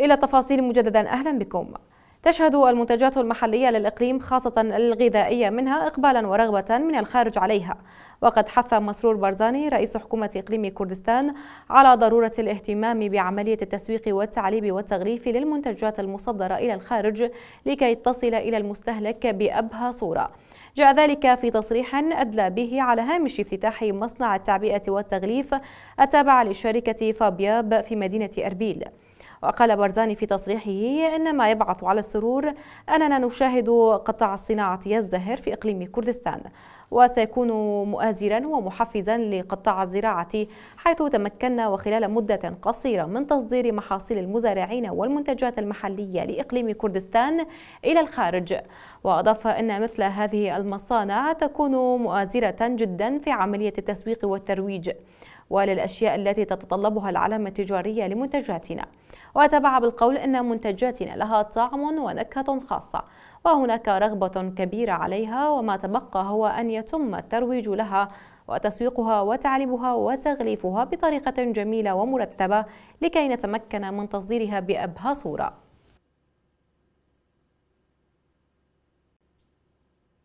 إلى تفاصيل مجددا أهلا بكم تشهد المنتجات المحلية للإقليم خاصة الغذائية منها إقبالا ورغبة من الخارج عليها وقد حث مسرور برزاني رئيس حكومة إقليم كردستان على ضرورة الاهتمام بعملية التسويق والتعليب والتغليف للمنتجات المصدرة إلى الخارج لكي تصل إلى المستهلك بأبهى صورة جاء ذلك في تصريح أدلى به على هامش افتتاح مصنع التعبئة والتغليف التابع لشركة فابياب في مدينة أربيل وقال برزاني في تصريحه إن ما يبعث على السرور أننا نشاهد قطاع الصناعة يزدهر في إقليم كردستان وسيكون مؤازرا ومحفزا لقطاع الزراعة حيث تمكنا وخلال مدة قصيرة من تصدير محاصيل المزارعين والمنتجات المحلية لإقليم كردستان إلى الخارج وأضاف أن مثل هذه المصانع تكون مؤازرة جدا في عملية التسويق والترويج وللأشياء التي تتطلبها العلامة التجارية لمنتجاتنا وتبع بالقول أن منتجاتنا لها طعم ونكهة خاصة وهناك رغبة كبيرة عليها وما تبقى هو أن يتم الترويج لها وتسويقها وتعليبها وتغليفها بطريقة جميلة ومرتبة لكي نتمكن من تصديرها بأبهى صورة